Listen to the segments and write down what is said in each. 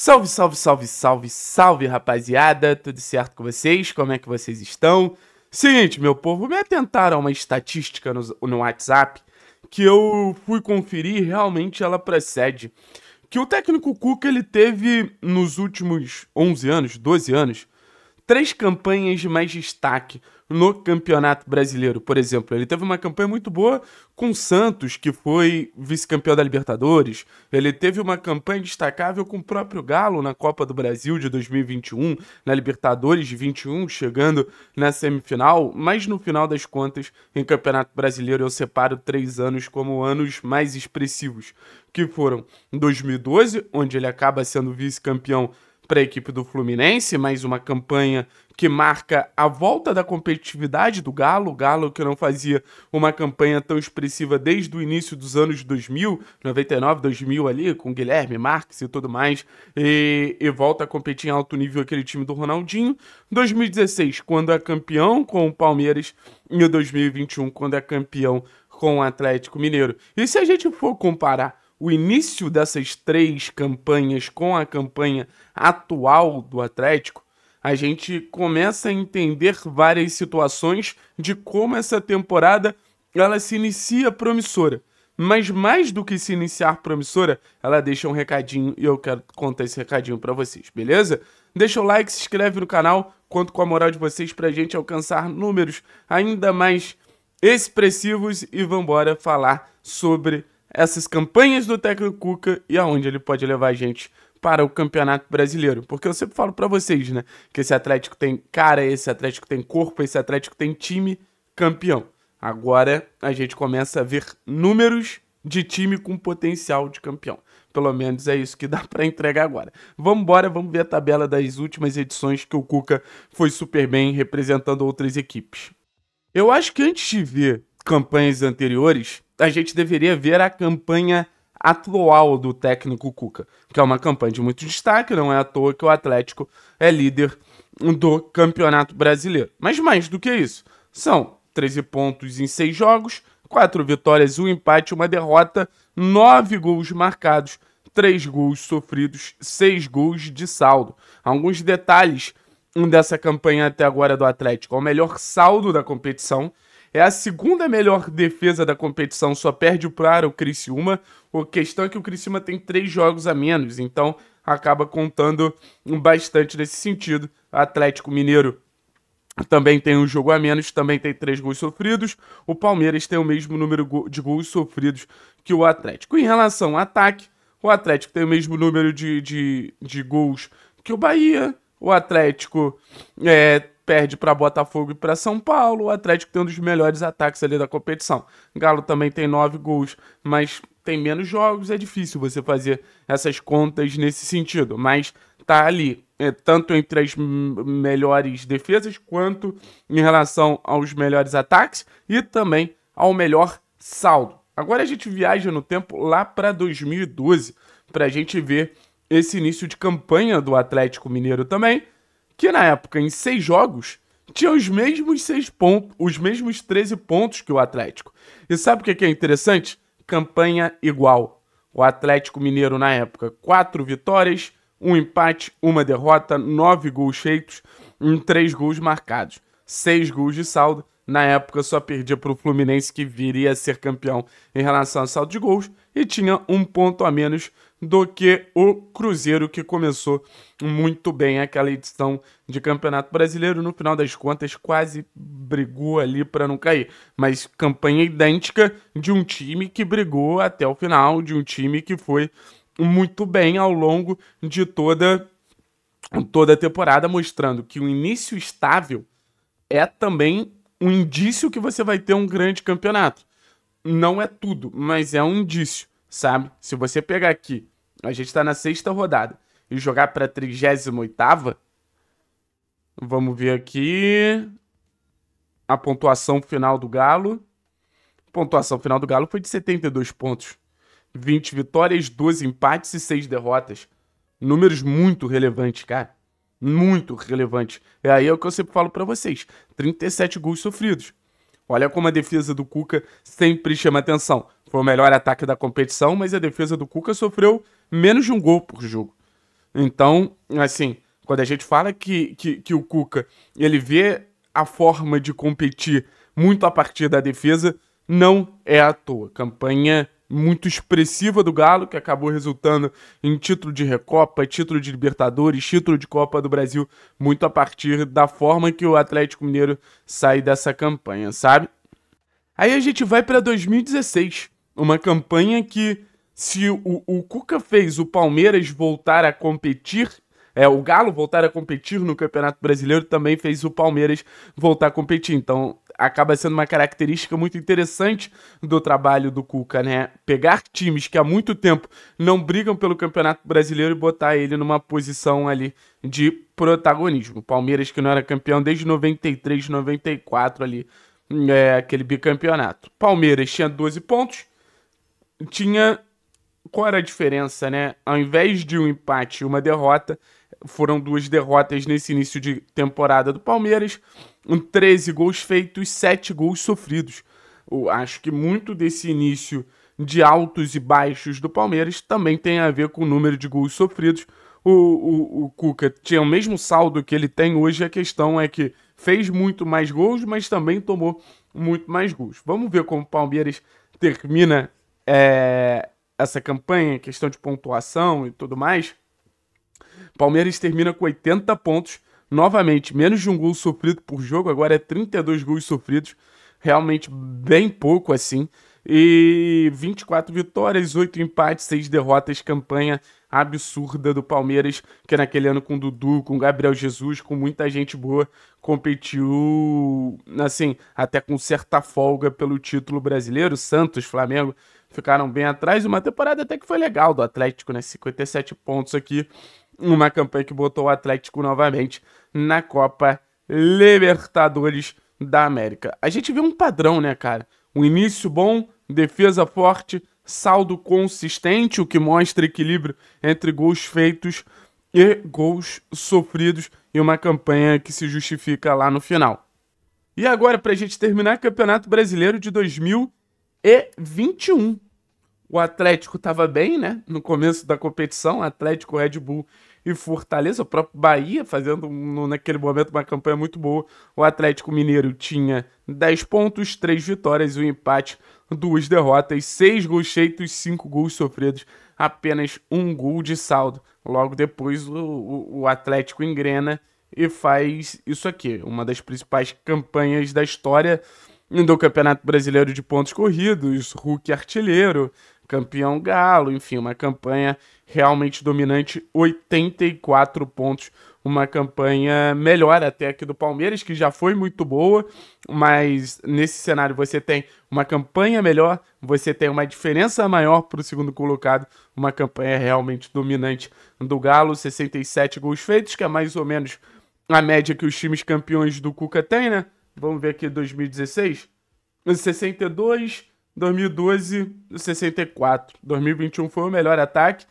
Salve, salve, salve, salve, salve, rapaziada! Tudo certo com vocês? Como é que vocês estão? Seguinte, meu povo, me atentaram a uma estatística no, no WhatsApp que eu fui conferir realmente ela procede. Que o técnico Cuca, ele teve nos últimos 11 anos, 12 anos, três campanhas de mais destaque no Campeonato Brasileiro, por exemplo. Ele teve uma campanha muito boa com o Santos, que foi vice-campeão da Libertadores. Ele teve uma campanha destacável com o próprio Galo na Copa do Brasil de 2021, na Libertadores de 21, chegando na semifinal. Mas no final das contas, em Campeonato Brasileiro, eu separo três anos como anos mais expressivos, que foram 2012, onde ele acaba sendo vice-campeão para a equipe do Fluminense, mais uma campanha que marca a volta da competitividade do Galo, Galo que não fazia uma campanha tão expressiva desde o início dos anos 2000, 99, 2000 ali, com Guilherme, Marques e tudo mais, e, e volta a competir em alto nível aquele time do Ronaldinho. 2016, quando é campeão com o Palmeiras, e 2021, quando é campeão com o Atlético Mineiro. E se a gente for comparar o início dessas três campanhas com a campanha atual do Atlético, a gente começa a entender várias situações de como essa temporada ela se inicia promissora. Mas mais do que se iniciar promissora, ela deixa um recadinho e eu quero contar esse recadinho para vocês, beleza? Deixa o like, se inscreve no canal, conto com a moral de vocês para a gente alcançar números ainda mais expressivos e vambora falar sobre essas campanhas do técnico Cuca e aonde ele pode levar a gente para o Campeonato Brasileiro. Porque eu sempre falo para vocês, né, que esse Atlético tem cara, esse Atlético tem corpo, esse Atlético tem time campeão. Agora a gente começa a ver números de time com potencial de campeão. Pelo menos é isso que dá para entregar agora. Vamos embora, vamos ver a tabela das últimas edições que o Cuca foi super bem representando outras equipes. Eu acho que antes de ver campanhas anteriores, a gente deveria ver a campanha atual do técnico Cuca, que é uma campanha de muito destaque, não é à toa que o Atlético é líder do Campeonato Brasileiro. Mas mais do que isso, são 13 pontos em 6 jogos, 4 vitórias, 1 empate, 1 derrota, 9 gols marcados, 3 gols sofridos, 6 gols de saldo. Alguns detalhes dessa campanha até agora do Atlético: é o melhor saldo da competição, é a segunda melhor defesa da competição, só perde para o Criciúma. A questão é que o Criciúma tem três jogos a menos, então acaba contando bastante nesse sentido. Atlético Mineiro também tem um jogo a menos, também tem três gols sofridos. O Palmeiras tem o mesmo número de gols sofridos que o Atlético. Em relação ao ataque, o Atlético tem o mesmo número de, de, de gols que o Bahia. O Atlético é, perde para Botafogo e para São Paulo. O Atlético tem um dos melhores ataques ali da competição. Galo também tem nove gols, mas tem menos jogos. É difícil você fazer essas contas nesse sentido, mas tá ali, é, tanto entre as melhores defesas quanto em relação aos melhores ataques e também ao melhor saldo. Agora a gente viaja no tempo lá para 2012 para a gente ver esse início de campanha do Atlético Mineiro também que na época, em seis jogos, tinha os mesmos seis pontos, os mesmos 13 pontos que o Atlético. E sabe o que é interessante? Campanha igual. O Atlético Mineiro na época, quatro vitórias, um empate, uma derrota, nove gols feitos em três gols marcados, seis gols de saldo. Na época, só perdia para o Fluminense, que viria a ser campeão em relação ao saldo de gols, e tinha um ponto a menos do que o Cruzeiro, que começou muito bem aquela edição de Campeonato Brasileiro. No final das contas, quase brigou ali para não cair. Mas campanha idêntica de um time que brigou até o final, de um time que foi muito bem ao longo de toda, toda a temporada, mostrando que o início estável é também um indício que você vai ter um grande campeonato. Não é tudo, mas é um indício, sabe? Se você pegar aqui, a gente está na sexta rodada, e jogar para a 38 vamos ver aqui a pontuação final do Galo. A pontuação final do Galo foi de 72 pontos. 20 vitórias, 12 empates e 6 derrotas. Números muito relevantes, cara muito relevante. É aí é o que eu sempre falo para vocês: 37 gols sofridos. Olha como a defesa do Cuca sempre chama atenção. Foi o melhor ataque da competição, mas a defesa do Cuca sofreu menos de um gol por jogo. Então, assim, quando a gente fala que, que, que o Cuca ele vê a forma de competir muito a partir da defesa, não é à toa. Campanha muito expressiva do Galo, que acabou resultando em título de Recopa, título de Libertadores, título de Copa do Brasil, muito a partir da forma que o Atlético Mineiro sai dessa campanha, sabe? Aí a gente vai para 2016, uma campanha que se o, o Cuca fez o Palmeiras voltar a competir é, o Galo voltar a competir no Campeonato Brasileiro também fez o Palmeiras voltar a competir. Então, acaba sendo uma característica muito interessante do trabalho do Cuca, né? Pegar times que há muito tempo não brigam pelo Campeonato Brasileiro e botar ele numa posição ali de protagonismo. Palmeiras que não era campeão desde 93, 94 ali, é, aquele bicampeonato. Palmeiras tinha 12 pontos, tinha qual era a diferença, né? Ao invés de um empate e uma derrota, foram duas derrotas nesse início de temporada do Palmeiras. 13 gols feitos, 7 gols sofridos. Eu acho que muito desse início de altos e baixos do Palmeiras também tem a ver com o número de gols sofridos. O, o, o Cuca tinha o mesmo saldo que ele tem hoje, a questão é que fez muito mais gols, mas também tomou muito mais gols. Vamos ver como o Palmeiras termina é, essa campanha, questão de pontuação e tudo mais. Palmeiras termina com 80 pontos, Novamente, menos de um gol sofrido por jogo, agora é 32 gols sofridos, realmente bem pouco assim. E 24 vitórias, 8 empates, 6 derrotas, campanha absurda do Palmeiras, que naquele ano com Dudu, com Gabriel Jesus, com muita gente boa, competiu, assim, até com certa folga pelo título brasileiro. Santos, Flamengo ficaram bem atrás. Uma temporada até que foi legal do Atlético, né? 57 pontos aqui uma campanha que botou o Atlético novamente na Copa Libertadores da América. A gente vê um padrão, né, cara? Um início bom, defesa forte, saldo consistente, o que mostra equilíbrio entre gols feitos e gols sofridos e uma campanha que se justifica lá no final. E agora, para a gente terminar, Campeonato Brasileiro de 2021. O Atlético estava bem, né? No começo da competição, Atlético, Red Bull e Fortaleza, o próprio Bahia, fazendo naquele momento uma campanha muito boa. O Atlético Mineiro tinha 10 pontos, 3 vitórias, um empate, duas derrotas, 6 gols feitos, 5 gols sofridos, apenas um gol de saldo. Logo depois, o, o, o Atlético engrena e faz isso aqui, uma das principais campanhas da história do Campeonato Brasileiro de pontos corridos, Hulk artilheiro, campeão galo, enfim, uma campanha realmente dominante, 84 pontos, uma campanha melhor até aqui do Palmeiras, que já foi muito boa, mas nesse cenário você tem uma campanha melhor, você tem uma diferença maior para o segundo colocado, uma campanha realmente dominante do Galo, 67 gols feitos, que é mais ou menos a média que os times campeões do Cuca têm, né? Vamos ver aqui 2016, 62, 2012, 64. 2021 foi o melhor ataque.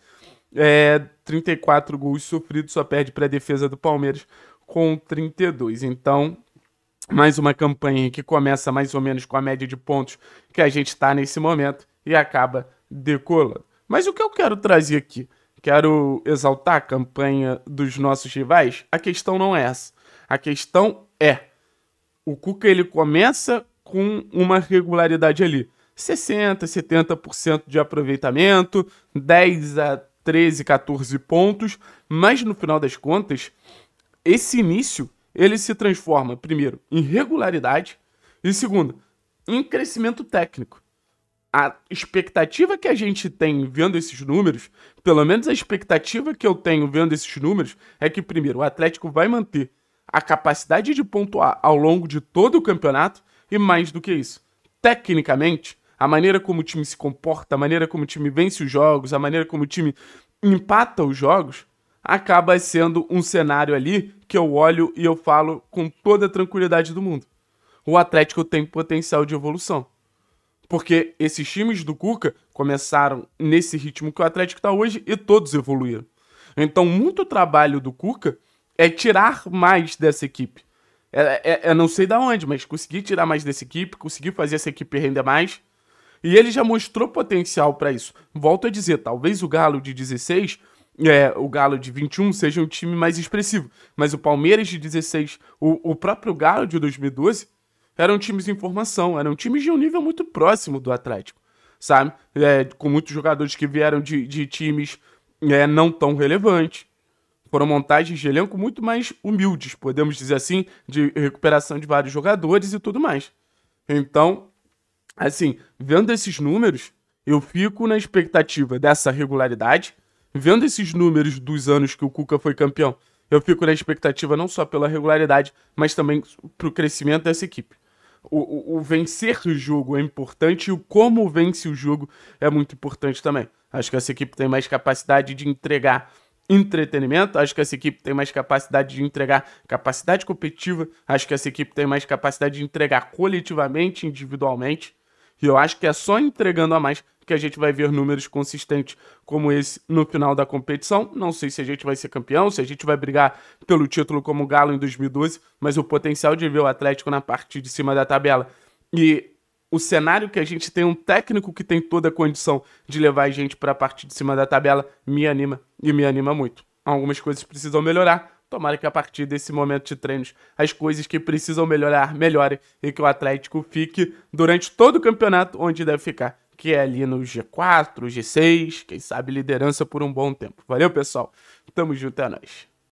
É, 34 gols sofridos, só perde para a defesa do Palmeiras com 32. Então, mais uma campanha que começa mais ou menos com a média de pontos que a gente está nesse momento e acaba decolando. Mas o que eu quero trazer aqui? Quero exaltar a campanha dos nossos rivais? A questão não é essa. A questão é: o Cuca ele começa com uma regularidade ali. 60%, 70% de aproveitamento, 10 a 13, 14 pontos, mas no final das contas, esse início ele se transforma, primeiro, em regularidade e, segundo, em crescimento técnico. A expectativa que a gente tem vendo esses números, pelo menos a expectativa que eu tenho vendo esses números, é que, primeiro, o Atlético vai manter a capacidade de pontuar ao longo de todo o campeonato e, mais do que isso, tecnicamente, a maneira como o time se comporta, a maneira como o time vence os jogos, a maneira como o time empata os jogos, acaba sendo um cenário ali que eu olho e eu falo com toda a tranquilidade do mundo. O Atlético tem potencial de evolução. Porque esses times do Cuca começaram nesse ritmo que o Atlético está hoje e todos evoluíram. Então, muito trabalho do Cuca é tirar mais dessa equipe. É, é, é não sei da onde, mas conseguir tirar mais dessa equipe, conseguir fazer essa equipe render mais. E ele já mostrou potencial para isso. Volto a dizer, talvez o Galo de 16 é, o Galo de 21 seja um time mais expressivo. Mas o Palmeiras de 16, o, o próprio Galo de 2012, eram times em formação, eram times de um nível muito próximo do Atlético, sabe? É, com muitos jogadores que vieram de, de times é, não tão relevantes. Foram montagens de elenco muito mais humildes, podemos dizer assim, de recuperação de vários jogadores e tudo mais. Então, Assim, vendo esses números, eu fico na expectativa dessa regularidade. Vendo esses números dos anos que o Cuca foi campeão, eu fico na expectativa não só pela regularidade, mas também pro crescimento dessa equipe. O, o, o, vencer o jogo é importante e o como vence o jogo é muito importante também. Acho que essa equipe tem mais capacidade de entregar entretenimento, acho que essa equipe tem mais capacidade de entregar capacidade competitiva, acho que essa equipe tem mais capacidade de entregar coletivamente, individualmente. E eu acho que é só entregando a mais que a gente vai ver números consistentes como esse no final da competição. Não sei se a gente vai ser campeão, se a gente vai brigar pelo título como o Galo em 2012, mas o potencial de ver o Atlético na parte de cima da tabela e o cenário que a gente tem um técnico que tem toda a condição de levar a gente para a parte de cima da tabela me anima e me anima muito. Algumas coisas precisam melhorar, Tomara que a partir desse momento de treinos as coisas que precisam melhorar melhorem e que o Atlético fique durante todo o campeonato onde deve ficar, que é ali no G4, G6, quem sabe liderança por um bom tempo. Valeu, pessoal. Tamo junto, é nóis.